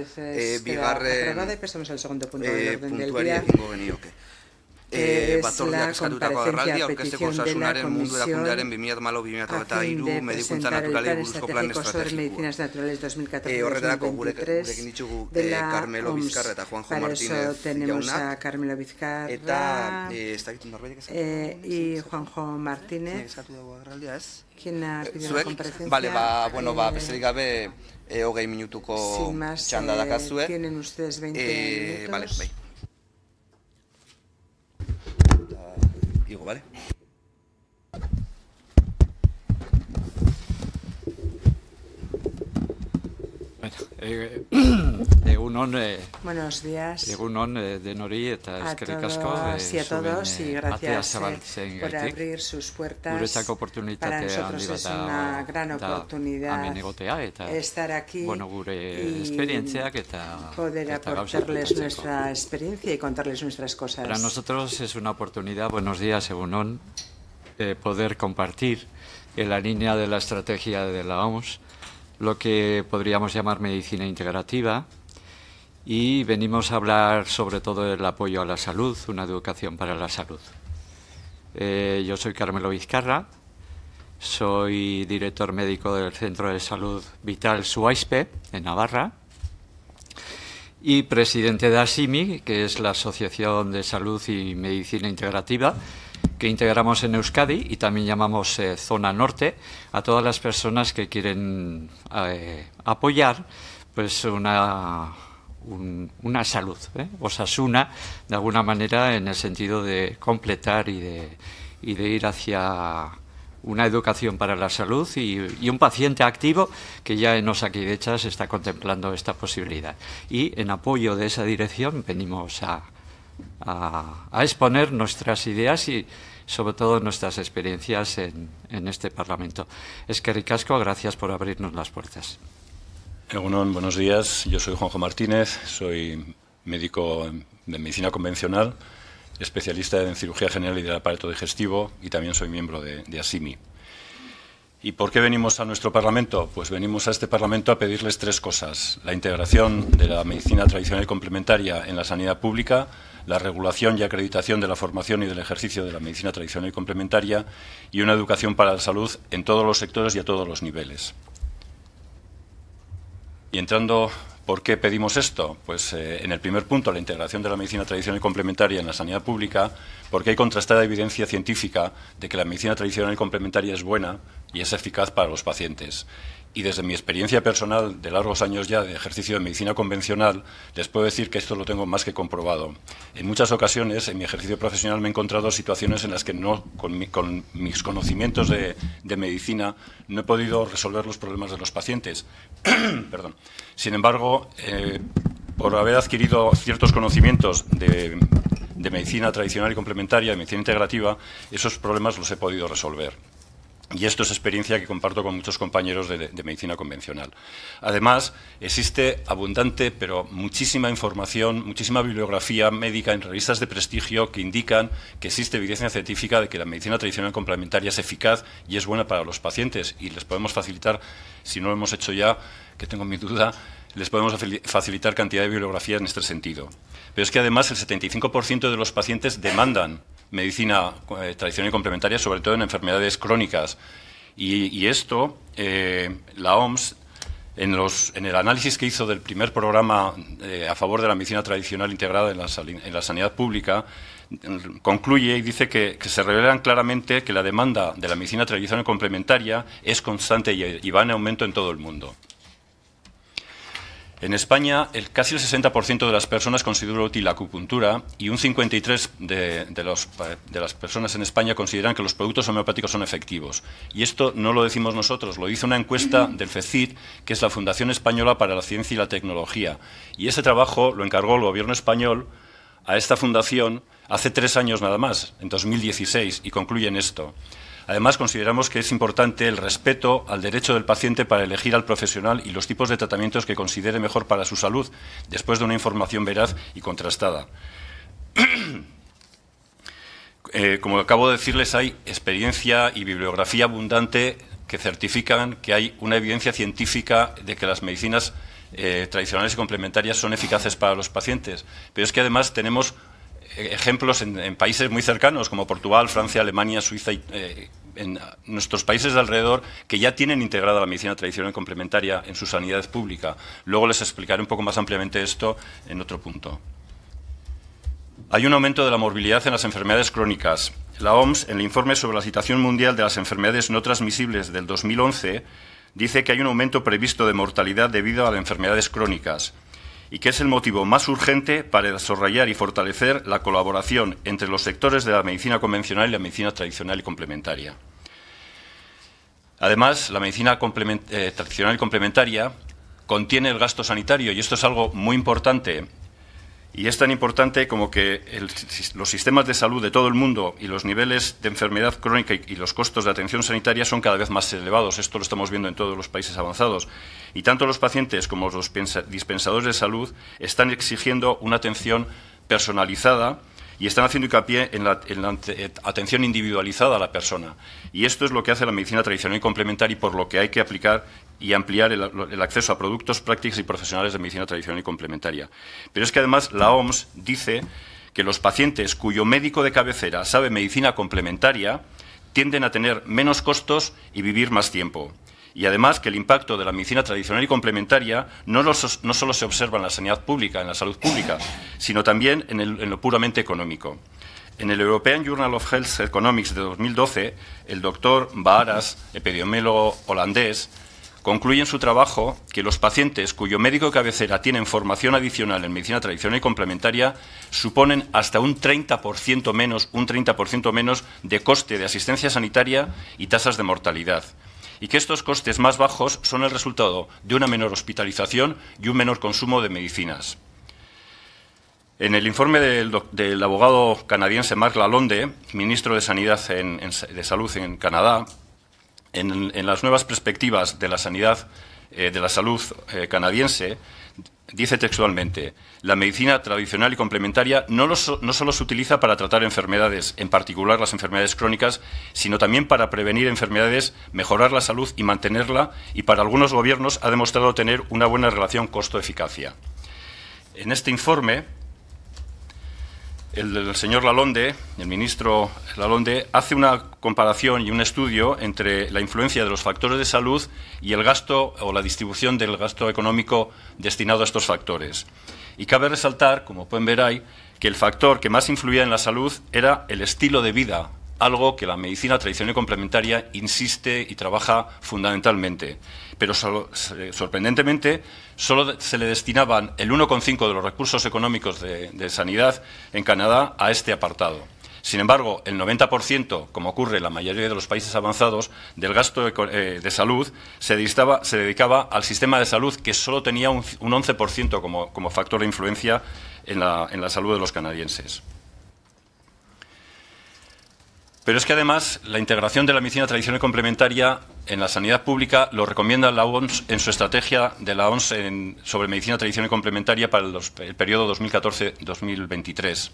Es, es, eh, bigarren... Eta pesamos el segundo punto del eh, orden del día. Puntuari genioke. Que eh, es batzordeak eskatutako agerraldi aurkezteko osasunaren mundu erakundearen 2008-2008 medikuntza medikuntza naturalei buruzko plan estrategikoa. Eh, horretarako gure, gurekin ditugu eh, Carmelo Bizkarra eta Juanjo Martínez jauna. A Carmelo Bizkarra. Eta eh, ez dakit norbeidek Eh, y Juanjo Martínez. Eh, zuek? Vale, ba, bueno, ba, besterik gabe eh, hogei minutuko sí, más, txanda eh, dakazue. Tienen ustedes 20 eh, minutos. Bai. Vale, vale. Igo, vale. Eh, eh, buenos días. Eh, a todos y todos gracias por abrir sus puertas. Para nosotros es una gran oportunidad estar aquí bueno, poder aportarles nuestra experiencia y contarles nuestras cosas. Para nosotros es una oportunidad, buenos días, egunon, eh, poder compartir en la línea de la estrategia de la OMS lo que podríamos llamar medicina integrativa y venimos a hablar sobre todo del apoyo a la salud, una educación para la salud. Eh, yo soy Carmelo Vizcarra, soy director médico del Centro de Salud Vital Suaispe, en Navarra, y presidente de ASIMI, que es la Asociación de Salud y Medicina Integrativa, que integramos en Euskadi y también llamamos eh, Zona Norte a todas las personas que quieren eh, apoyar pues una, una salud, ¿eh? Osasuna, de alguna manera en el sentido de completar y de, de ir hacia una educación para la salud y, un paciente activo que ya en Osaquidecha se está contemplando esta posibilidad. Y en apoyo de esa dirección venimos a, a, a exponer nuestras ideas y sobre todo nuestras experiencias en, este Parlamento. Es que Ricasco, gracias por abrirnos las puertas. Egunon, buenos días. Yo soy Juanjo Martínez, soy médico de medicina convencional, especialista en cirugía general y del aparato digestivo y también soy miembro de, de ASIMI. ¿Y por qué venimos a nuestro Parlamento? Pues venimos a este Parlamento a pedirles tres cosas. La integración de la medicina tradicional complementaria en la sanidad pública, la regulación y acreditación de la formación y del ejercicio de la medicina tradicional y complementaria y una educación para la salud en todos los sectores y a todos los niveles. Y entrando, ¿por qué pedimos esto? Pues eh, en el primer punto, la integración de la medicina tradicional y complementaria en la sanidad pública, porque hay contrastada evidencia científica de que la medicina tradicional y complementaria es buena y es eficaz para los pacientes y desde mi experiencia personal de largos años ya de ejercicio de medicina convencional, les puedo decir que esto lo tengo más que comprobado. En muchas ocasiones en mi ejercicio profesional me he encontrado situaciones en las que no, con, mis conocimientos de, medicina no he podido resolver los problemas de los pacientes. Perdón. Sin embargo, eh, por haber adquirido ciertos conocimientos de, de medicina tradicional y complementaria, de medicina integrativa, esos problemas los he podido resolver. Y esto es experiencia que comparto con muchos compañeros de, medicina convencional. Además, existe abundante, pero muchísima información, muchísima bibliografía médica en revistas de prestigio que indican que existe evidencia científica de que la medicina tradicional complementaria es eficaz y es buena para los pacientes. Y les podemos facilitar, si no lo hemos hecho ya, que tengo mi duda, les podemos facilitar cantidad de bibliografía en este sentido. Pero es que además el 75% de los pacientes demandan medicina eh, tradicional y complementaria, sobre todo en enfermedades crónicas. Y, esto, eh, la OMS, en, el análisis que hizo del primer programa eh, a favor de la medicina tradicional integrada en la, sanidad pública, concluye y dice que, se revelan claramente que la demanda de la medicina tradicional y complementaria es constante y va en aumento en todo el mundo. En España, el casi el 60% de las personas considera útil la acupuntura y un 53% de, de, las personas en España consideran que los productos homeopáticos son efectivos. Y esto no lo decimos nosotros, lo hizo una encuesta del Fecit, que es la Fundación Española para la Ciencia y la Tecnología. Y ese trabajo lo encargó el gobierno español a esta fundación hace tres años nada más, en 2016, y concluyen esto. Además, consideramos que es importante el respeto al derecho del paciente para elegir al profesional y los tipos de tratamientos que considere mejor para su salud, después de una información veraz y contrastada. Eh, como acabo de decirles, hay experiencia y bibliografía abundante que certifican que hay una evidencia científica de que las medicinas eh, tradicionales y complementarias son eficaces para los pacientes. Pero es que además tenemos ejemplos en, países muy cercanos como Portugal, Francia, Alemania, Suiza, y, eh, en nuestros países de alrededor que ya tienen integrada la medicina tradicional complementaria en su sanidad pública. Luego les explicaré un poco más ampliamente esto en otro punto. Hay un aumento de la morbilidad en las enfermedades crónicas. La OMS, en el informe sobre la situación mundial de las enfermedades no transmisibles del 2011, dice que hay un aumento previsto de mortalidad debido a las enfermedades crónicas y que es el motivo más urgente para desarrollar y fortalecer la colaboración entre los sectores de la medicina convencional y la medicina tradicional y complementaria. Además, la medicina eh, tradicional y complementaria contiene el gasto sanitario y esto es algo muy importante y es tan importante como que los sistemas de salud de todo el mundo y los niveles de enfermedad crónica y, los costos de atención sanitaria son cada vez más elevados. Esto lo estamos viendo en todos los países avanzados. Y tanto los pacientes como los dispensadores de salud están exigiendo una atención personalizada y están haciendo hincapié en la, en la, eh, atención individualizada a la persona. Y esto es lo que hace la medicina tradicional y complementaria y por lo que hay que aplicar y ampliar el, acceso a productos, prácticos y profesionales de medicina tradicional y complementaria. Pero es que además la OMS dice que los pacientes cuyo médico de cabecera sabe medicina complementaria tienden a tener menos costos y vivir más tiempo. Y además que el impacto de la medicina tradicional y complementaria no, solo se observa en la sanidad pública, en la salud pública, sino también en, lo puramente económico. En el European Journal of Health Economics de 2012, el doctor Baaras, epidemiólogo holandés, concluye en su trabajo que los pacientes cuyo médico de cabecera tiene formación adicional en medicina tradicional y complementaria suponen hasta un 30% menos, un 30% menos de coste de asistencia sanitaria y tasas de mortalidad y que estos costes más bajos son el resultado de una menor hospitalización y un menor consumo de medicinas. En el informe del, abogado canadiense Mark Lalonde, ministro de Sanidad de Salud en Canadá, en, las nuevas perspectivas de la sanidad, eh, de la salud eh, canadiense, dice textualmente, la medicina tradicional y complementaria no, no, solo se utiliza para tratar enfermedades, en particular las enfermedades crónicas, sino también para prevenir enfermedades, mejorar la salud y mantenerla, y para algunos gobiernos ha demostrado tener una buena relación costo-eficacia. En este informe, el, señor Lalonde, el ministro Lalonde, hace una comparación y un estudio entre la influencia de los factores de salud y el gasto o la distribución del gasto económico destinado a estos factores. Y cabe resaltar, como pueden ver ahí, que el factor que más influía en la salud era el estilo de vida algo que la medicina tradicional y complementaria insiste y trabaja fundamentalmente. Pero eh, sorprendentemente, solo se le destinaban el 1,5 de los recursos económicos de, sanidad en Canadá a este apartado. Sin embargo, el 90%, como ocurre en la mayoría de los países avanzados, del gasto eh, de salud se, dedicaba al sistema de salud que solo tenía un, 11% como, factor de influencia en la salud de los canadienses. Pero es que además la integración de la medicina tradicional complementaria en la sanidad pública lo recomienda la OMS en su estrategia de la OMS sobre medicina tradicional complementaria para el periodo 2014-2023.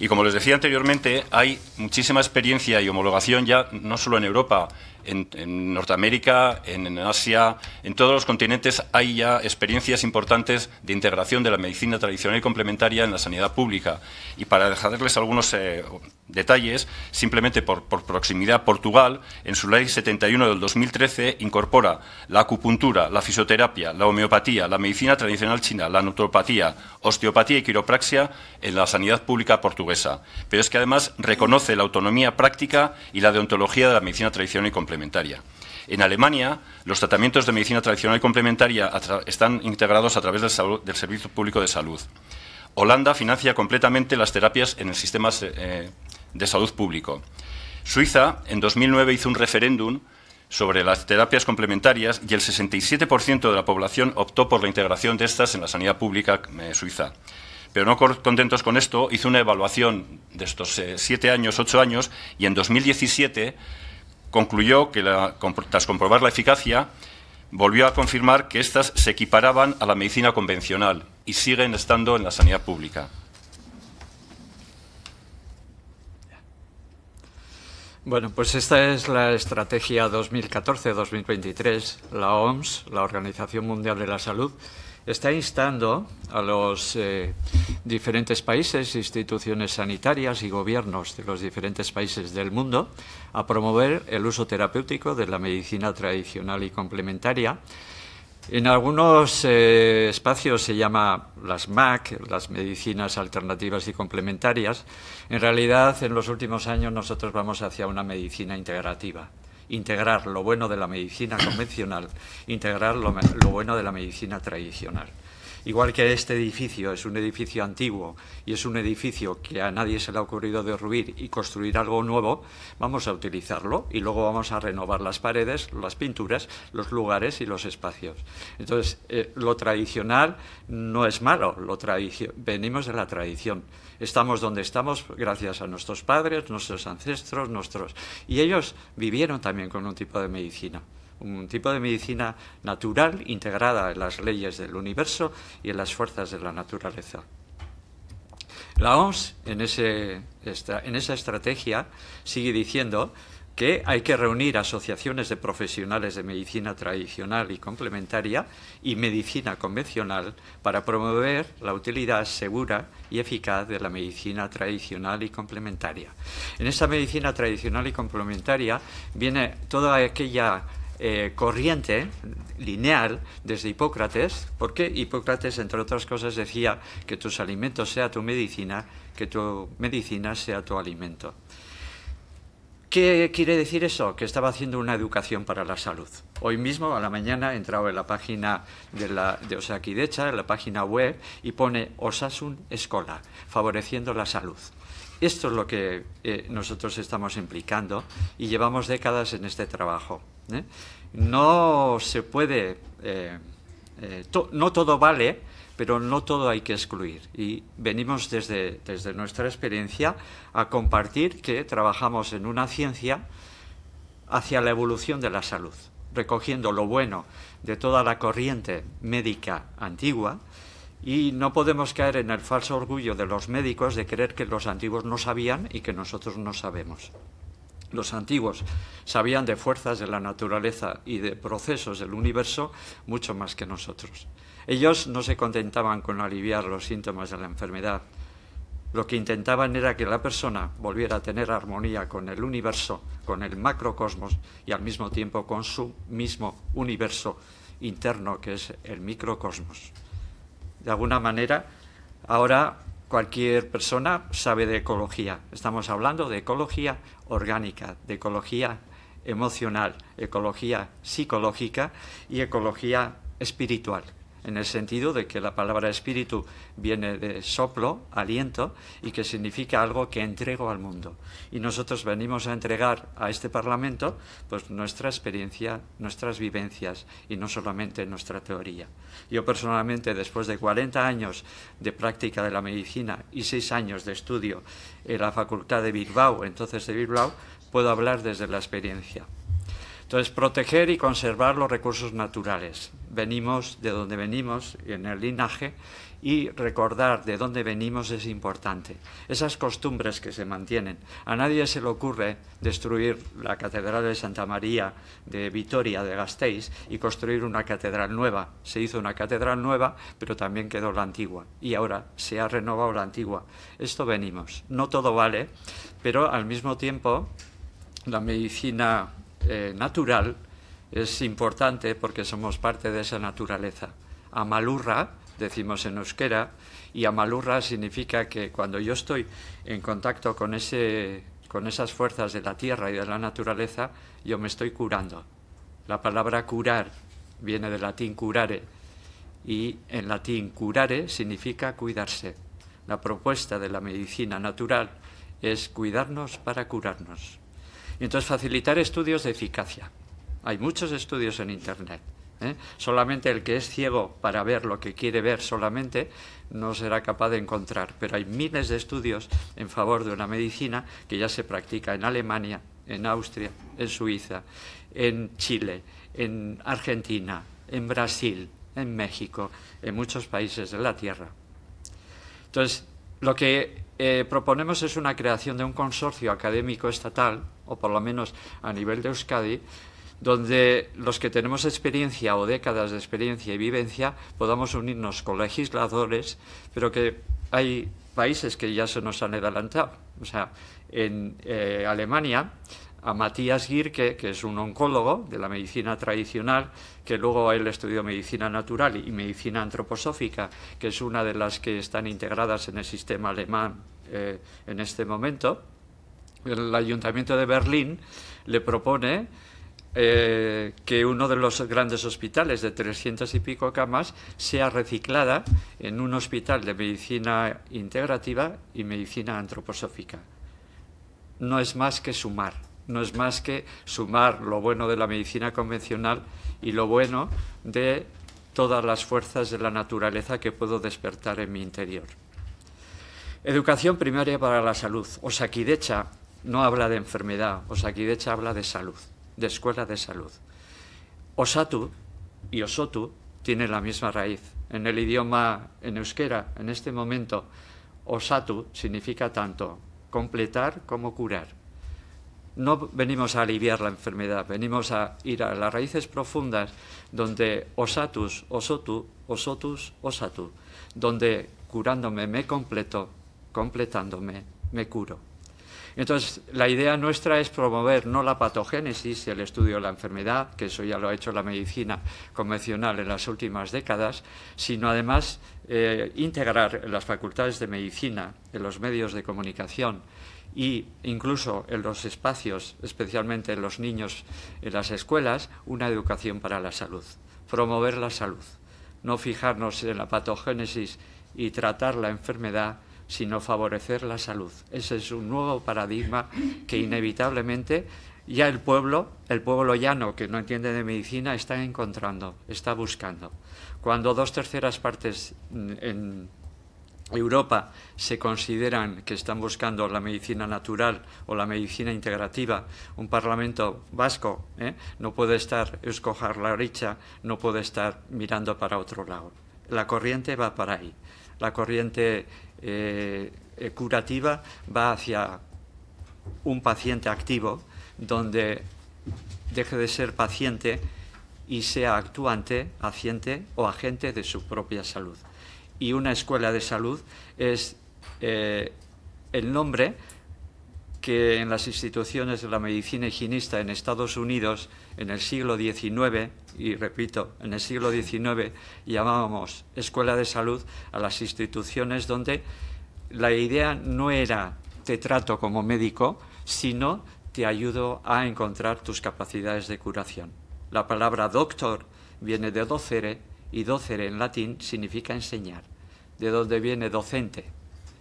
Y como les decía anteriormente, hay muchísima experiencia y homologación ya no solo en Europa, en, Norteamérica, en, Asia, en todos los continentes hay ya experiencias importantes de integración de la medicina tradicional y complementaria en la sanidad pública. Y para dejarles algunos eh, detalles, simplemente por, por, proximidad, Portugal, en su ley 71 del 2013, incorpora la acupuntura, la fisioterapia, la homeopatía, la medicina tradicional china, la naturopatía, osteopatía y quiropraxia en la sanidad pública portuguesa. Pero es que además reconoce la autonomía práctica y la deontología de la medicina tradicional y complementaria. En Alemania, los tratamientos de medicina tradicional y complementaria están integrados a través del, Servicio Público de Salud. Holanda financia completamente las terapias en el sistema eh, de Salud Público. Suiza, en 2009, hizo un referéndum sobre las terapias complementarias y el 67% de la población optó por la integración de estas en la sanidad pública eh, suiza. Pero no contentos con esto, hizo una evaluación de estos eh, siete años, ocho años, y en 2017 concluyó que, tras comprobar la eficacia, volvió a confirmar que estas se equiparaban a la medicina convencional y siguen estando en la sanidad pública. Bueno, pues esta es la estrategia 2014-2023. La OMS, la Organización Mundial de la Salud, está instando a los eh, diferentes países, instituciones sanitarias y gobiernos de los diferentes países del mundo a promover el uso terapéutico de la medicina tradicional y complementaria en algunos eh, espacios se llama las MAC, las medicinas alternativas y complementarias. En realidad, en los últimos años nosotros vamos hacia una medicina integrativa. Integrar lo bueno de la medicina convencional, integrar lo bueno de la medicina tradicional igual que este edificio es un edificio antiguo y es un edificio que a nadie se le ha ocurrido derruir y construir algo nuevo, vamos a utilizarlo y luego vamos a renovar las paredes, las pinturas, los lugares y los espacios. Entonces, eh, lo tradicional no es malo, venimos de la tradición. Estamos donde estamos gracias a nuestros padres, nuestros ancestros, nuestros... Y ellos vivieron también con un tipo de medicina un tipo de medicina natural integrada en las leyes del universo y en las fuerzas de la naturaleza. La OMS, en, esa estrategia, sigue diciendo que hay que reunir asociaciones de profesionales de medicina tradicional y complementaria y medicina convencional para promover la utilidad segura y eficaz de la medicina tradicional y complementaria. En esa medicina tradicional y complementaria viene toda aquella eh, corriente lineal desde Hipócrates, porque Hipócrates, entre otras cosas, decía que tus alimentos sea tu medicina, que tu medicina sea tu alimento. ¿Qué quiere decir eso? Que estaba haciendo una educación para la salud. Hoy mismo a la mañana he entrado en la página de, la, de en la página web, y pone Osasun Escola, favoreciendo la salud. Esto es lo que eh, nosotros estamos implicando y llevamos décadas en este trabajo. ¿eh? No se puede, eh, no todo vale, pero no todo hay que excluir. Y venimos desde nuestra experiencia a compartir que trabajamos en una ciencia hacia la evolución de la salud, recogiendo lo bueno de toda la corriente médica antigua, y no podemos caer en el falso orgullo de los médicos de creer que los antiguos no sabían y que nosotros no sabemos. Los antiguos sabían de fuerzas de la naturaleza y de procesos del universo mucho más que nosotros. Ellos no se contentaban con aliviar los síntomas de la enfermedad. Lo que intentaban era que la persona volviera a tener armonía con el universo, con el macrocosmos y al mismo tiempo con su mismo universo interno que es el microcosmos de alguna manera, ahora cualquier persona sabe de ecología. Estamos hablando de ecología orgánica, de ecología emocional, ecología psicológica y ecología espiritual en el sentido de que la palabra espíritu viene de soplo, aliento, y que significa algo que entrego al mundo. Y nosotros venimos a entregar a este Parlamento pues, nuestra experiencia, nuestras vivencias y no solamente nuestra teoría. Yo personalmente, después de 40 años de práctica de la medicina y 6 años de estudio en la Facultad de Bilbao, entonces de Bilbao, puedo hablar desde la experiencia. Entonces, proteger y conservar los recursos naturales venimos de donde venimos en el linaje y recordar de dónde venimos es importante. Esas costumbres que se mantienen. A nadie se le ocurre destruir la Catedral de Santa María de Vitoria, de Gasteiz, y construir una catedral nueva. Se hizo una catedral nueva, pero también quedó la antigua. Y ahora se ha renovado la antigua. Esto venimos. No todo vale, pero al mismo tiempo la medicina eh, natural es importante porque somos parte de esa naturaleza. Amalurra, decimos en euskera, y amalurra significa que cuando yo estoy en contacto con, con esas fuerzas de la tierra y de la naturaleza, yo me estoy curando. La palabra curar viene del latín curare, y en latín curare significa cuidarse. La propuesta de la medicina natural es cuidarnos para curarnos. Y entonces facilitar estudios de eficacia hay muchos estudios en Internet. ¿eh? Solamente el que es ciego para ver lo que quiere ver solamente no será capaz de encontrar. Pero hay miles de estudios en favor de una medicina que ya se practica en Alemania, en Austria, en Suiza, en Chile, en Argentina, en Brasil, en México, en muchos países de la Tierra. Entonces, lo que eh, proponemos es una creación de un consorcio académico estatal, o por lo menos a nivel de Euskadi, donde los que tenemos experiencia o décadas de experiencia y vivencia podamos unirnos con legisladores, pero que hay países que ya se nos han adelantado. O sea, en eh, Alemania, a Matías Girke, que es un oncólogo de la medicina tradicional, que luego él estudió medicina natural y medicina antroposófica, que es una de las que están integradas en el sistema alemán eh, en este momento, el Ayuntamiento de Berlín le propone eh, que uno de los grandes hospitales de 300 y pico camas sea reciclada en un hospital de medicina integrativa y medicina antroposófica. No es más que sumar, no es más que sumar lo bueno de la medicina convencional y lo bueno de todas las fuerzas de la naturaleza que puedo despertar en mi interior. Educación primaria para la salud. Osakidecha no habla de enfermedad, Osakidecha habla de salud de escuela de salud. Osatu y osotu tienen la misma raíz. En el idioma, en euskera, en este momento, osatu significa tanto completar como curar. No venimos a aliviar la enfermedad, venimos a ir a las raíces profundas donde osatus, osotu, osotus, osatu, donde curándome me completo, completándome me curo. Entonces, la idea nuestra es promover no la patogénesis, el estudio de la enfermedad, que eso ya lo ha hecho la medicina convencional en las últimas décadas, sino además eh, integrar en las facultades de medicina, en los medios de comunicación e incluso en los espacios, especialmente en los niños, en las escuelas, una educación para la salud, promover la salud, no fijarnos en la patogénesis y tratar la enfermedad, sino favorecer la salud. Ese es un nuevo paradigma que inevitablemente ya el pueblo, el pueblo llano que no entiende de medicina, está encontrando, está buscando. Cuando dos terceras partes en Europa se consideran que están buscando la medicina natural o la medicina integrativa. Un parlamento vasco ¿eh? no puede estar escojar la richa, no puede estar mirando para otro lado. La corriente va para ahí. La corriente eh, eh, curativa va hacia un paciente activo, donde deje de ser paciente y sea actuante, paciente o agente de su propia salud. Y una escuela de salud es eh, el nombre que en las instituciones de la medicina higienista en Estados Unidos en el siglo XIX, y repito, en el siglo XIX llamábamos escuela de salud a las instituciones donde la idea no era te trato como médico, sino te ayudo a encontrar tus capacidades de curación. La palabra doctor viene de docere y docere en latín significa enseñar, de donde viene docente,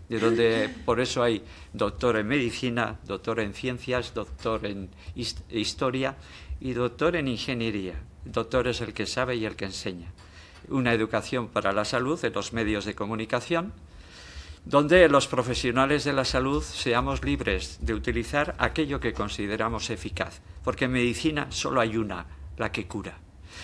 de donde por eso hay doctor en medicina, doctor en ciencias, doctor en historia y doctor en ingeniería. doctor es el que sabe y el que enseña. Una educación para la salud en los medios de comunicación, donde los profesionales de la salud seamos libres de utilizar aquello que consideramos eficaz, porque en medicina solo hay una, la que cura.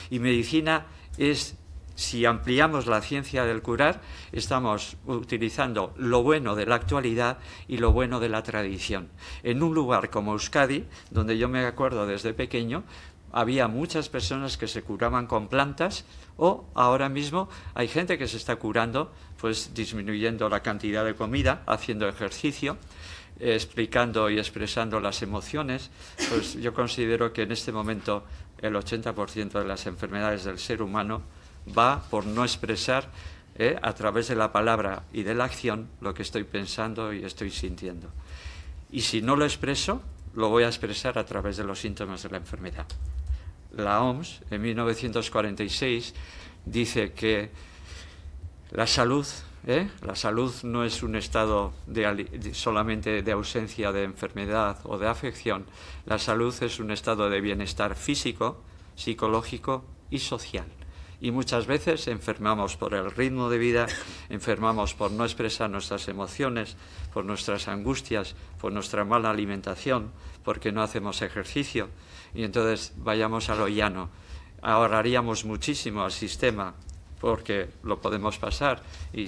Y medicina es si ampliamos la ciencia del curar, estamos utilizando lo bueno de la actualidad y lo bueno de la tradición. En un lugar como Euskadi, donde yo me acuerdo desde pequeño, había muchas personas que se curaban con plantas o ahora mismo hay gente que se está curando, pues disminuyendo la cantidad de comida, haciendo ejercicio explicando y expresando las emociones, pues yo considero que en este momento el 80% de las enfermedades del ser humano va por no expresar eh, a través de la palabra y de la acción lo que estoy pensando y estoy sintiendo. Y si no lo expreso, lo voy a expresar a través de los síntomas de la enfermedad. La OMS, en 1946, dice que la salud, eh, la salud no es un estado solamente de ausencia de enfermedad o de afección, la salud es un estado de bienestar físico, psicológico y social y muchas veces enfermamos por el ritmo de vida, enfermamos por no expresar nuestras emociones, por nuestras angustias, por nuestra mala alimentación, porque no hacemos ejercicio y entonces vayamos a lo llano. Ahorraríamos muchísimo al sistema porque lo podemos pasar y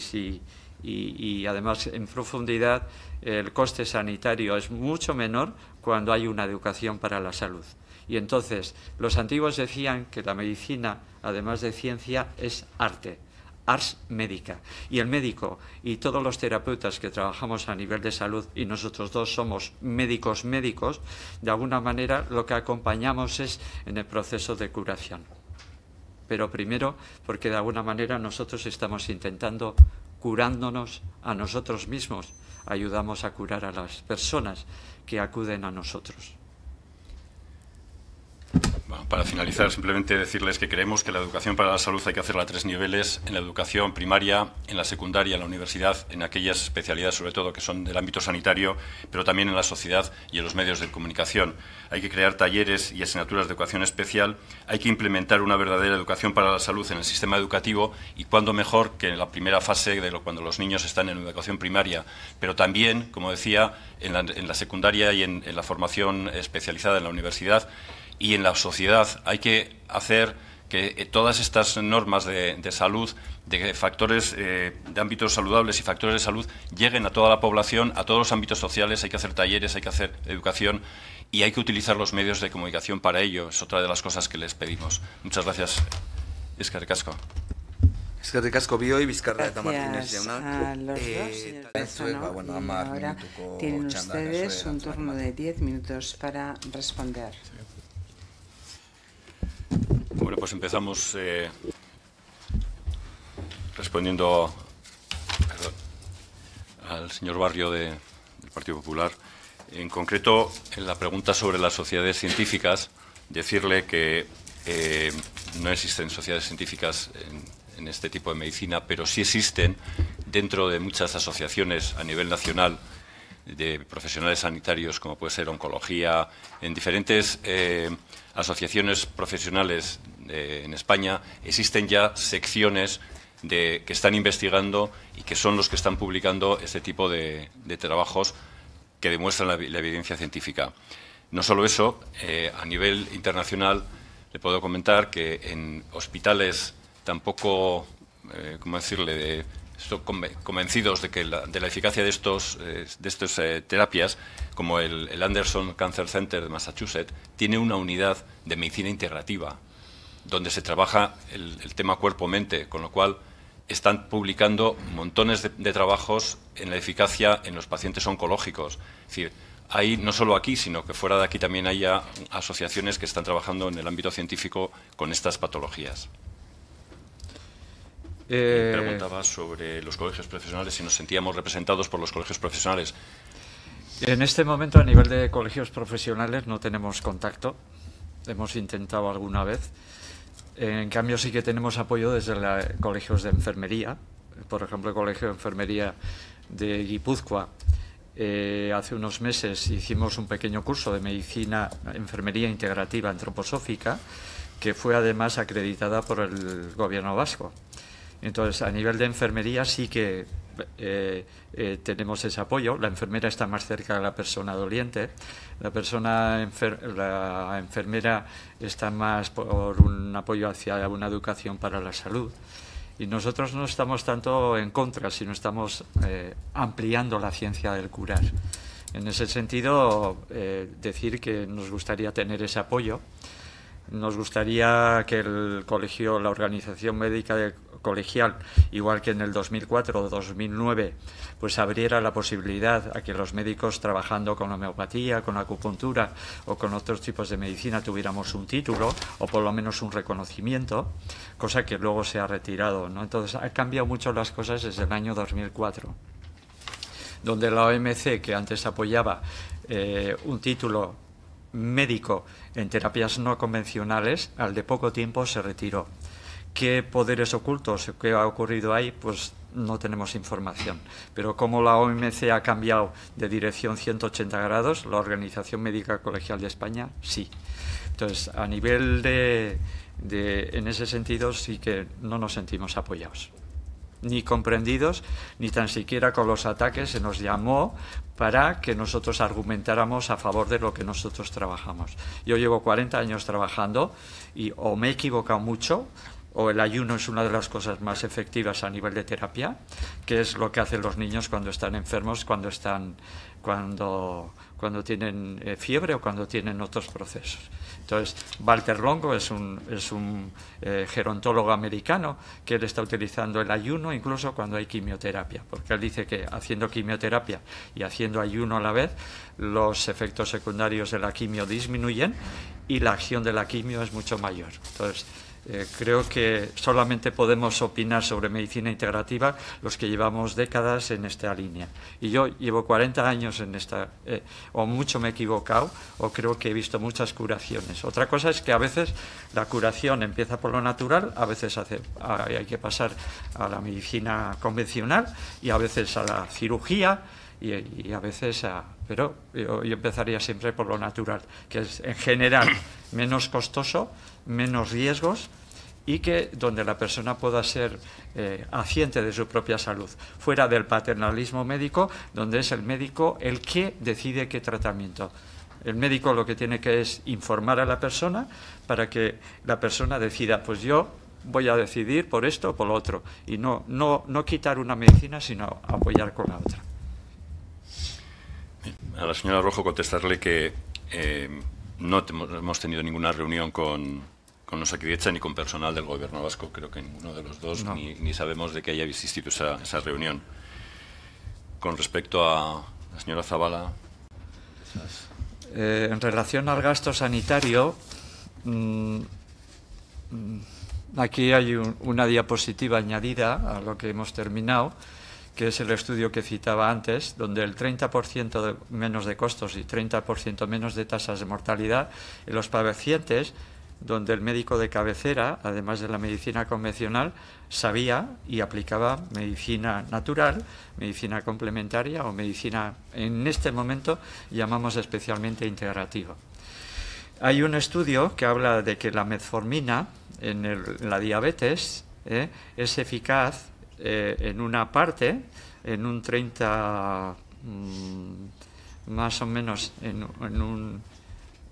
y, además en profundidad el coste sanitario es mucho menor cuando hay una educación para la salud. Y entonces los antiguos decían que la medicina, además de ciencia, es arte, ars médica. Y el médico y todos los terapeutas que trabajamos a nivel de salud, y nosotros dos somos médicos médicos, de alguna manera lo que acompañamos es en el proceso de curación. Pero primero, porque de alguna manera nosotros estamos intentando curándonos a nosotros mismos, ayudamos a curar a las personas que acuden a nosotros para finalizar, simplemente decirles que creemos que la educación para la salud hay que hacerla a tres niveles, en la educación primaria, en la secundaria, en la universidad, en aquellas especialidades sobre todo que son del ámbito sanitario, pero también en la sociedad y en los medios de comunicación. Hay que crear talleres y asignaturas de educación especial, hay que implementar una verdadera educación para la salud en el sistema educativo y cuando mejor que en la primera fase de cuando los niños están en educación primaria, pero también, como decía, en la, secundaria y en la formación especializada en la universidad y en la sociedad. Hay que hacer que eh, todas estas normas de, salud, de factores eh, de ámbitos saludables y factores de salud lleguen a toda la población, a todos los ámbitos sociales, hay que hacer talleres, hay que hacer educación y hay que utilizar los medios de comunicación para ello. Es otra de las cosas que les pedimos. Muchas gracias. Es Casco. Eh, tienen ustedes un turno de 10 minutos para responder. Bueno, pues empezamos eh, respondiendo al señor Barrio del Partido Popular. En concreto, en la pregunta sobre las sociedades científicas, decirle que eh, no existen sociedades científicas en, este tipo de medicina, pero sí existen dentro de muchas asociaciones a nivel nacional de profesionales sanitarios, como puede ser oncología, en diferentes eh, asociaciones profesionales eh, en España existen ya secciones de, que están investigando y que son los que están publicando este tipo de, trabajos que demuestran la, evidencia científica. No solo eso, eh, a nivel internacional le puedo comentar que en hospitales tampoco, eh, ¿cómo decirle?, de, convencidos de, que la, de la eficacia de eh, estas de estos, terapias, como el, Anderson Cancer Center de Massachusetts, tiene una unidad de medicina integrativa donde se trabaja el, tema cuerpo-mente, con lo cual están publicando montones de, trabajos en la eficacia en los pacientes oncológicos. Es decir, hay no solo aquí, sino que fuera de aquí también haya asociaciones que están trabajando en el ámbito científico con estas patologías. Eh, eh, preguntaba sobre los colegios profesionales, si nos sentíamos representados por los colegios profesionales. En este momento, a nivel de colegios profesionales, no tenemos contacto. Hemos intentado alguna vez. En cambio sí que tenemos apoyo desde los colegios de enfermería, por ejemplo el Colegio de Enfermería de Guipúzcoa. Eh, hace unos meses hicimos un pequeño curso de medicina, enfermería integrativa antroposófica, que fue además acreditada por el gobierno vasco. Entonces, a nivel de enfermería sí que eh, eh, tenemos ese apoyo. La enfermera está más cerca de la persona doliente. La persona la enfermera está más por un apoyo hacia una educación para la salud. Y nosotros no estamos tanto en contra, sino estamos eh, ampliando la ciencia del curar. En ese sentido, decir que nos gustaría tener ese apoyo. Nos gustaría que el colegio, la organización médica del colegial, igual que en el 2004 o 2009, pues abriera la posibilidad a que los médicos trabajando con homeopatía, con acupuntura o con otros tipos de medicina tuviéramos un título o por lo menos un reconocimiento, cosa que luego se ha retirado. ¿no? Entonces, ha cambiado mucho las cosas desde el año 2004 donde la OMC, que antes apoyaba eh, un título médico en terapias no convencionales, al de poco tiempo se retiró qué poderes ocultos, qué ha ocurrido ahí, pues no tenemos información. Pero como la OMC ha cambiado de dirección 180 grados, la Organización Médica Colegial de España sí. Entonces, a nivel de, en ese sentido sí que no nos sentimos apoyados ni comprendidos, ni tan siquiera con los ataques se nos llamó para que nosotros argumentáramos a favor de lo que nosotros trabajamos. Yo llevo 40 años trabajando y o me he equivocado mucho o el ayuno es una de las cosas más efectivas a nivel de terapia, que es lo que hacen los niños cuando están enfermos, cuando están cuando cuando tienen eh, fiebre o cuando tienen otros procesos. Entonces, Walter Longo es un, eh, gerontólogo americano que él está utilizando el ayuno incluso cuando hay quimioterapia, porque él dice que haciendo quimioterapia y haciendo ayuno a la vez, los efectos secundarios de la quimio disminuyen y la acción de la quimio es mucho mayor. Entonces, eh, creo que solamente podemos opinar sobre medicina integrativa los que llevamos décadas en esta línea. Y yo llevo 40 años en esta, eh, o mucho me he equivocado, o creo que he visto muchas curaciones. Otra cosa es que a veces la curación empieza por lo natural, a veces hace, ah, hay que pasar a la medicina convencional y a veces a la cirugía y a veces a, pero yo, empezaría siempre por lo natural, que es en general menos costoso, menos riesgos y que donde la persona pueda ser haciente eh, de su propia salud, fuera del paternalismo médico, donde es el médico el que decide qué tratamiento. El médico lo que tiene que es informar a la persona para que la persona decida, pues yo voy a decidir por esto o por lo otro, y no, no quitar una medicina, sino apoyar con la otra a la señora Rojo contestarle que eh, no hemos tenido ninguna reunión con, con los ni con personal del gobierno vasco. Creo que ninguno de los dos ni, sabemos de que haya existido esa, reunión. Con respecto a la señora Zavala. Eh, en relación al gasto sanitario, mm, mm, aquí hay una diapositiva añadida a lo que hemos terminado que es el estudio que citaba antes, donde el 30% menos de costos y 30% menos de tasas de mortalidad en los pacientes donde el médico de cabecera, además de la medicina convencional, sabía y aplicaba medicina natural, medicina complementaria o medicina, en este momento llamamos especialmente integrativa. Hay un estudio que habla de que la metformina en, la diabetes eh, es eficaz eh, en una parte, en un 30, mm, más o menos en, un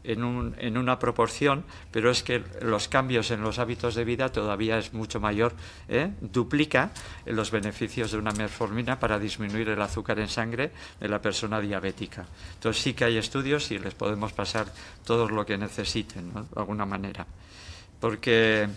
en, una proporción, pero es que los cambios en los hábitos de vida todavía es mucho mayor, ¿eh? duplica los beneficios de una merformina para disminuir el azúcar en sangre de la persona diabética. Entonces sí que hay estudios y les podemos pasar todo lo que necesiten, de alguna manera. Porque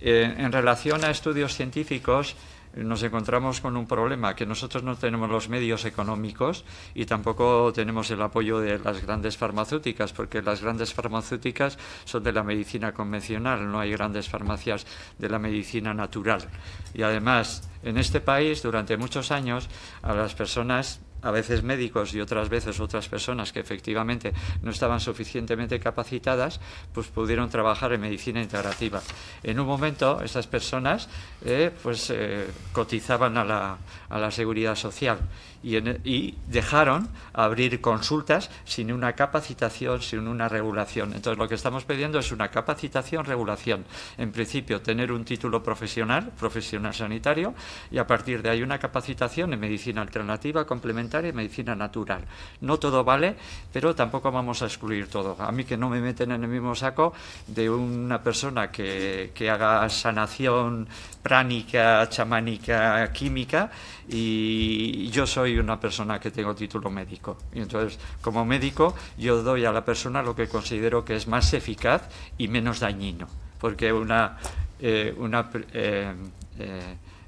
eh, en relación a estudios científicos, nos encontramos con un problema, que nosotros no tenemos los medios económicos y tampoco tenemos el apoyo de las grandes farmacéuticas, porque las grandes farmacéuticas son de la medicina convencional, no hay grandes farmacias de la medicina natural. Y además, en este país, durante muchos años, a las personas a veces médicos y otras veces otras personas que efectivamente no estaban suficientemente capacitadas, pues pudieron trabajar en medicina integrativa. En un momento, estas personas eh, pues eh, cotizaban a la, a la seguridad social e, y, dejaron abrir consultas sin una capacitación, sin una regulación. Entonces, lo que estamos pidiendo es una capacitación, regulación. En principio, tener un título profesional, profesional sanitario, y a partir de ahí una capacitación en medicina alternativa, complementaria y medicina natural. No todo vale, pero tampoco vamos a excluir todo. A mí que no me meten en el mismo saco de una persona que, que haga sanación pránica, chamánica, química, y yo soy una persona que tengo título médico. Y entonces, como médico, yo doy a la persona lo que considero que es más eficaz y menos dañino. Porque una, eh, una, eh, eh,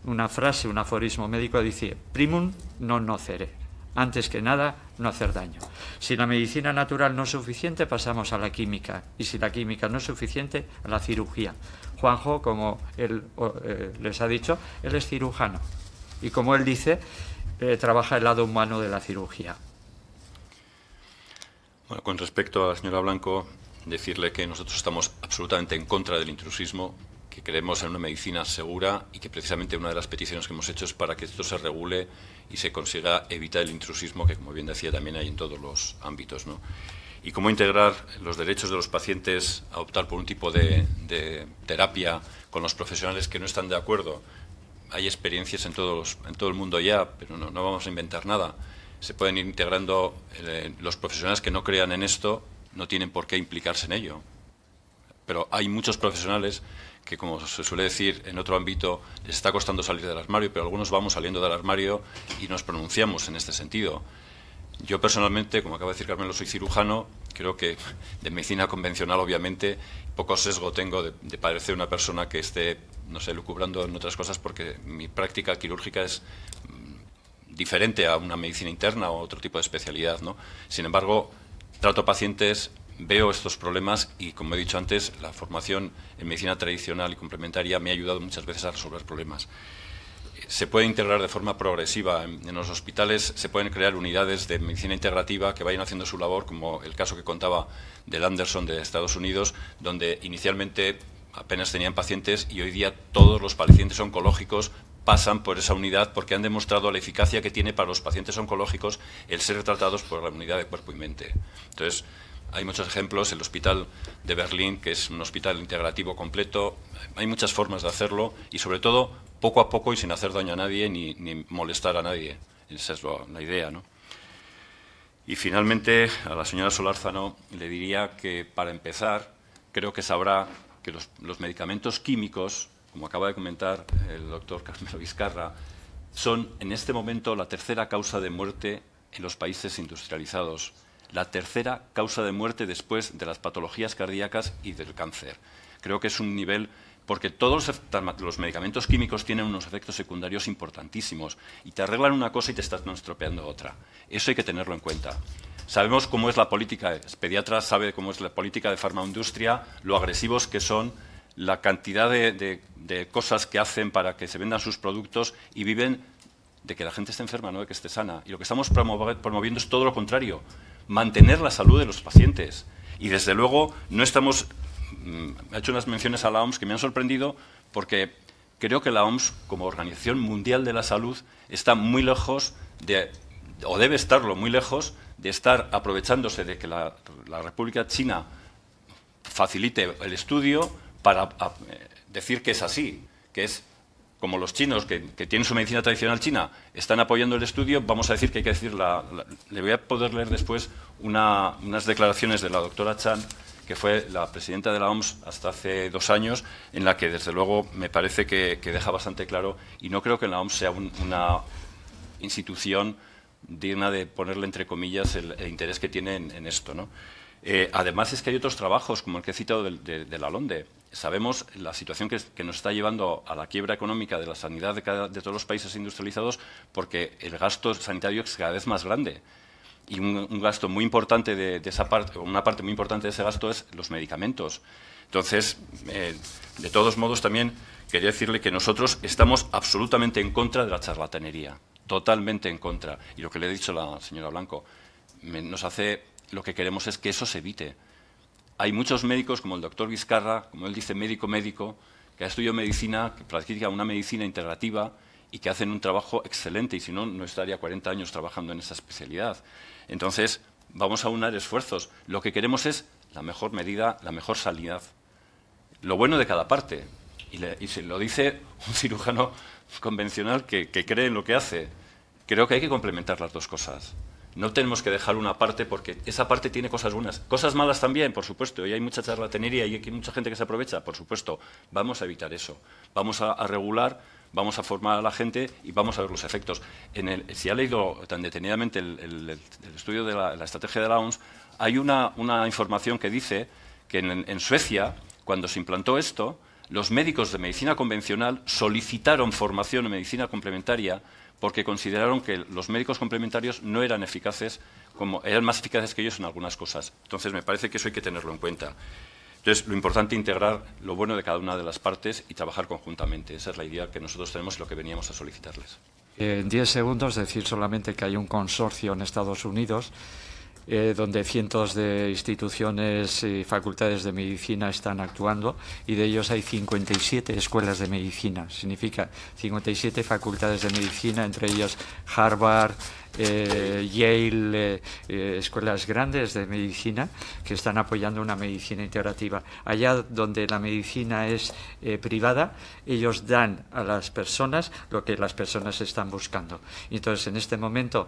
una frase, un aforismo médico dice, primum non nocere. Antes que nada, no hacer daño. Si la medicina natural no es suficiente, pasamos a la química. Y si la química no es suficiente, a la cirugía. Juanjo, como él les ha dicho, él es cirujano. Y como él dice, eh, trabaja el lado humano de la cirugía. Bueno, con respecto a la señora Blanco, decirle que nosotros estamos absolutamente en contra del intrusismo, que creemos en una medicina segura y que precisamente una de las peticiones que hemos hecho es para que esto se regule y se consiga evitar el intrusismo que, como bien decía, también hay en todos los ámbitos. ¿no? Y cómo integrar los derechos de los pacientes a optar por un tipo de, de terapia con los profesionales que no están de acuerdo hay experiencias en, todos, en todo el mundo ya, pero no, vamos a inventar nada. Se pueden ir integrando eh, los profesionales que no crean en esto, no tienen por qué implicarse en ello. Pero hay muchos profesionales que, como se suele decir en otro ámbito, les está costando salir del armario, pero algunos vamos saliendo del armario y nos pronunciamos en este sentido. Yo personalmente, como acaba de decir Carmelo, soy cirujano. Creo que de medicina convencional, obviamente, poco sesgo tengo de, parecer una persona que esté, no sé, lucubrando en otras cosas, porque mi práctica quirúrgica es mm, diferente a una medicina interna o otro tipo de especialidad, ¿no? Sin embargo, trato pacientes, veo estos problemas y, como he dicho antes, la formación en medicina tradicional y complementaria me ha ayudado muchas veces a resolver problemas se puede integrar de forma progresiva en, los hospitales, se pueden crear unidades de medicina integrativa que vayan haciendo su labor, como el caso que contaba del Anderson de Estados Unidos, donde inicialmente apenas tenían pacientes y hoy día todos los pacientes oncológicos pasan por esa unidad porque han demostrado la eficacia que tiene para los pacientes oncológicos el ser tratados por la unidad de cuerpo y mente. Entonces, hay muchos ejemplos, el hospital de Berlín, que es un hospital integrativo completo. Hay muchas formas de hacerlo y sobre todo poco a poco y sin hacer daño a nadie ni, molestar a nadie. Esa es la idea. ¿no? Y finalmente a la señora Solárzano le diría que para empezar creo que sabrá que los, los medicamentos químicos, como acaba de comentar el doctor Carmelo Vizcarra, son en este momento la tercera causa de muerte en los países industrializados la tercera causa de muerte después de las patologías cardíacas y del cáncer. Creo que es un nivel porque todos los, medicamentos químicos tienen unos efectos secundarios importantísimos y te arreglan una cosa y te estás estropeando otra. Eso hay que tenerlo en cuenta. Sabemos cómo es la política, el pediatra sabe cómo es la política de farmaindustria, lo agresivos que son, la cantidad de, de cosas que hacen para que se vendan sus productos y viven de que la gente esté enferma, no de que esté sana. Y lo que estamos promoviendo es todo lo contrario mantener la salud de los pacientes. Y desde luego no estamos... Mm, he hecho unas menciones a la OMS que me han sorprendido porque creo que la OMS, como Organización Mundial de la Salud, está muy lejos de, o debe estarlo muy lejos, de estar aprovechándose de que la, República China facilite el estudio para eh, decir que es así, que es como los chinos que, tienen su medicina tradicional china están apoyando el estudio, vamos a decir que hay que decir, la, le voy a poder leer después unas declaraciones de la doctora Chan, que fue la presidenta de la OMS hasta hace dos años, en la que desde luego me parece que, deja bastante claro, y no creo que la OMS sea una institución digna de ponerle entre comillas el, interés que tiene en, esto. Eh, además es que hay otros trabajos, como el que he citado de, de, de la LONDE, sabemos la situación que, nos está llevando a la quiebra económica de la sanidad de, todos los países industrializados porque el gasto sanitario es cada vez más grande. Y un, gasto muy importante de, esa una parte muy importante de ese gasto es los medicamentos. Entonces, eh, de todos modos, también quería decirle que nosotros estamos absolutamente en contra de la charlatanería, totalmente en contra. Y lo que le he dicho a la señora Blanco, nos hace, lo que queremos es que eso se evite hay muchos médicos, como el doctor Vizcarra, como él dice, médico-médico, que ha estudiado medicina, que practica una medicina integrativa y que hacen un trabajo excelente, y si no, no estaría 40 años trabajando en esa especialidad. Entonces, vamos a unir esfuerzos. Lo que queremos es la mejor medida, la mejor sanidad. lo bueno de cada parte. Y, se lo dice un cirujano convencional que cree en lo que hace. Creo que hay que complementar las dos cosas no tenemos que dejar una parte porque esa parte tiene cosas buenas. Cosas malas también, por supuesto, y hay mucha charlatanería y hay mucha gente que se aprovecha, por supuesto. Vamos a evitar eso. Vamos a, regular, vamos a formar a la gente y vamos a ver los efectos. En si ha leído tan detenidamente el, estudio de la, estrategia de la OMS, hay una, información que dice que en, en Suecia, cuando se implantó esto, los médicos de medicina convencional solicitaron formación en medicina complementaria porque consideraron que los médicos complementarios no eran eficaces, como, eran más eficaces que ellos en algunas cosas. Entonces, me parece que eso hay que tenerlo en cuenta. Entonces, lo importante es integrar lo bueno de cada una de las partes y trabajar conjuntamente. Esa es la idea que nosotros tenemos y lo que veníamos a solicitarles. En 10 segundos, decir solamente que hay un consorcio en Estados Unidos eh, donde cientos de instituciones y facultades de medicina están actuando y de ellos hay 57 escuelas de medicina. Significa 57 facultades de medicina, entre ellas Harvard, eh, Yale, eh, escuelas grandes de medicina que están apoyando una medicina integrativa. Allá donde la medicina es privada, ellos dan a las personas lo que las personas están buscando. Entonces, en este momento,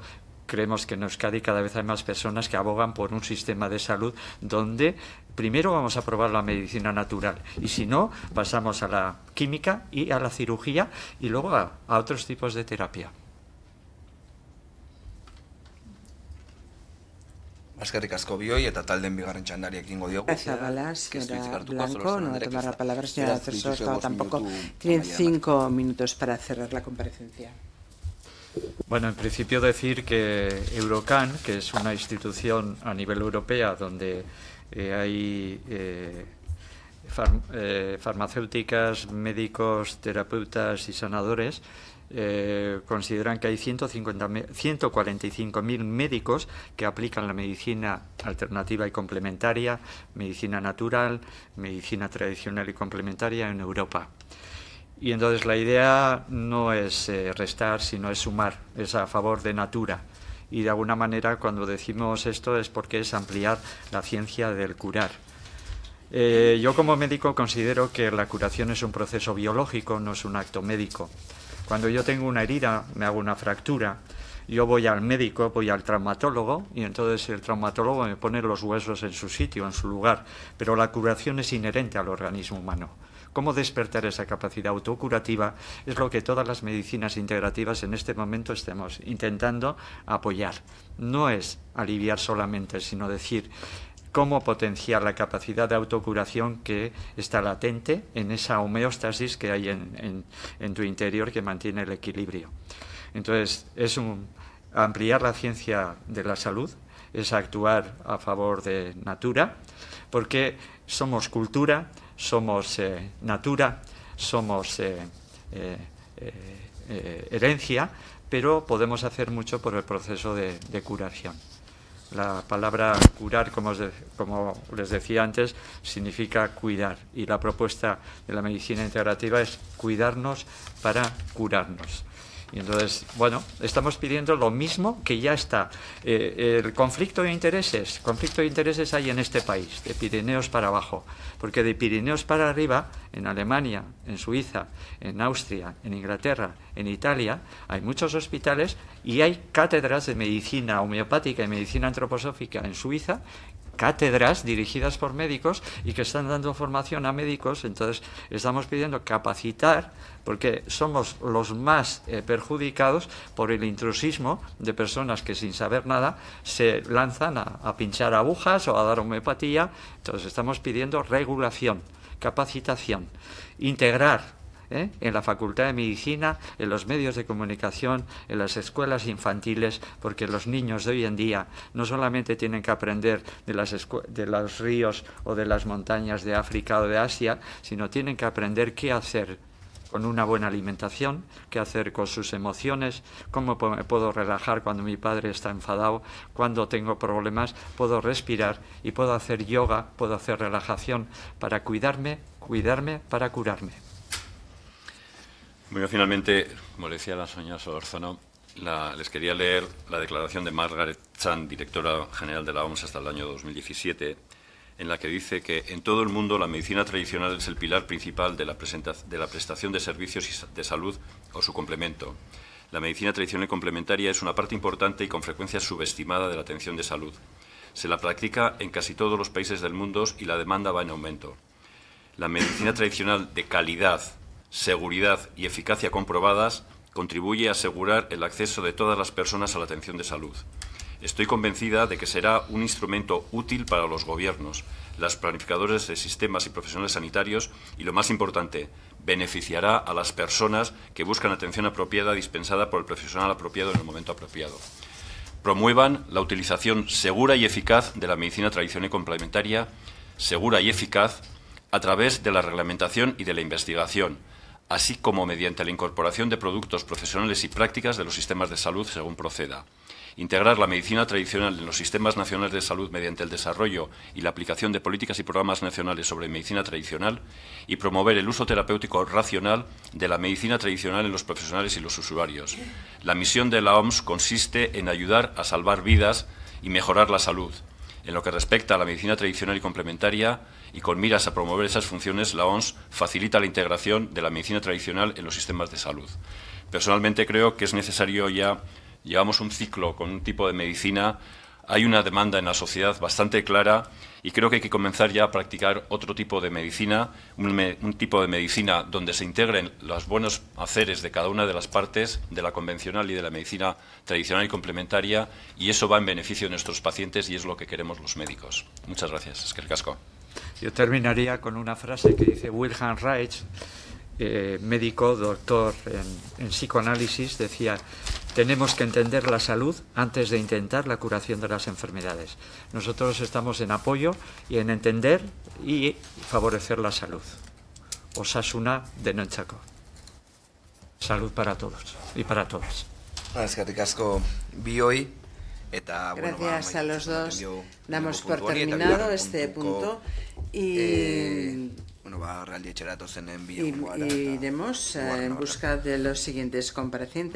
creemos que en Euskadi cada vez hay más personas que abogan por un sistema de salud donde primero vamos a probar la medicina natural y si no, pasamos a la química y a la cirugía y luego a, otros tipos de terapia. Tienen cinco minutos para cerrar la comparecencia. Bueno, en principio decir que Eurocan, que es una institución a nivel europea donde eh, hay eh, eh, farmacéuticas, médicos, terapeutas y sanadores, consideran que hay 145.000 médicos que aplican la medicina alternativa y complementaria, medicina natural, medicina tradicional y complementaria en Europa. Y entonces la idea no es eh, restar, sino es sumar, es a favor de natura. Y de alguna manera cuando decimos esto es porque es ampliar la ciencia del curar. Eh, yo como médico considero que la curación es un proceso biológico, no es un acto médico. Cuando yo tengo una herida, me hago una fractura, yo voy al médico, voy al traumatólogo y entonces el traumatólogo me pone los huesos en su sitio, en su lugar, pero la curación es inherente al organismo humano. Cómo despertar esa capacidad autocurativa es lo que todas las medicinas integrativas en este momento estemos intentando apoyar. No es aliviar solamente, sino decir cómo potenciar la capacidad de autocuración que está latente en esa homeostasis que hay en, tu interior que mantiene el equilibrio. Entonces, es un, ampliar la ciencia de la salud, es actuar a favor de Natura, porque somos cultura, somos eh, natura, somos eh, eh, herencia, pero podemos hacer mucho por el proceso de, curación. La palabra curar, como, les decía antes, significa cuidar. Y la propuesta de la medicina integrativa es cuidarnos para curarnos. Y entonces, bueno, estamos pidiendo lo mismo que ya está. Eh, el conflicto de intereses, conflicto de intereses hay en este país, de Pirineos para abajo, porque de Pirineos para arriba, en Alemania, en Suiza, en Austria, en Inglaterra, en Italia, hay muchos hospitales y hay cátedras de medicina homeopática y medicina antroposófica en Suiza cátedras dirigidas por médicos y que están dando formación a médicos, entonces estamos pidiendo capacitar porque somos los más eh, perjudicados por el intrusismo de personas que sin saber nada se lanzan a, a pinchar agujas o a dar homeopatía, entonces estamos pidiendo regulación, capacitación, integrar ¿eh? en la Facultad de Medicina, en los medios de comunicación, en las escuelas infantiles, porque los niños de hoy en día no solamente tienen que aprender de, de los ríos o de las montañas de África o de Asia, sino tienen que aprender qué hacer con una buena alimentación, qué hacer con sus emociones, cómo puedo relajar cuando mi padre está enfadado, cuando tengo problemas, puedo respirar y puedo hacer yoga, puedo hacer relajación para cuidarme, cuidarme para curarme. Bueno, finalmente, como decía la señora Sorzano, les quería leer la declaración de Margaret Chan, directora general de la OMS e hasta el año 2017, en la que dice que en todo el mundo la medicina tradicional es el pilar principal de la, de la prestación de servicios de salud o su complemento. La medicina tradicional y complementaria es una parte importante y con frecuencia subestimada de la atención de salud. Se la practica en casi todos los países del mundo y la demanda va en aumento. La medicina tradicional de calidad seguridad y eficacia comprobadas, contribuye a asegurar el acceso de todas las personas a la atención de salud. Estoy convencida de que será un instrumento útil para los gobiernos, las planificadores de sistemas y profesionales sanitarios y, lo más importante, beneficiará a las personas que buscan atención apropiada dispensada por el profesional apropiado en el momento apropiado. Promuevan la utilización segura y eficaz de la medicina tradicional y complementaria, segura y eficaz, a través de la reglamentación y de la investigación, así como mediante la incorporación de productos profesionales y prácticas de los sistemas de salud según proceda. Integrar la medicina tradicional en los sistemas nacionales de salud mediante el desarrollo y la aplicación de políticas y programas nacionales sobre medicina tradicional y promover el uso terapéutico racional de la medicina tradicional en los profesionales y los usuarios. La misión de la OMS consiste en ayudar a salvar vidas y mejorar la salud en lo que respecta a la medicina tradicional y complementaria, y con miras a promover esas funciones, la ONS facilita la integración de la medicina tradicional en los sistemas de salud. Personalmente creo que es necesario ya, llevamos un ciclo con un tipo de medicina hay una demanda en la sociedad bastante clara y creo que hay que comenzar ya a practicar otro tipo de medicina, un, tipo de medicina donde se integren los buenos haceres de cada una de las partes, de la convencional y de la medicina tradicional y complementaria, y eso va en beneficio de nuestros pacientes y es lo que queremos los médicos. Muchas gracias, el Casco. Yo terminaría con una frase que dice Wilhelm Reich, eh, médico, doctor en psicoanálisis, decía, tenemos que entender la salud antes de intentar la curación de las enfermedades. Nosotros estamos en apoyo y en entender y favorecer la salud. Osasuna de Nanchaco. Salud para todos y para todas. Gracias a los dos. Damos por terminado este punto y eh, iremos eh, en busca de los siguientes comparecientes.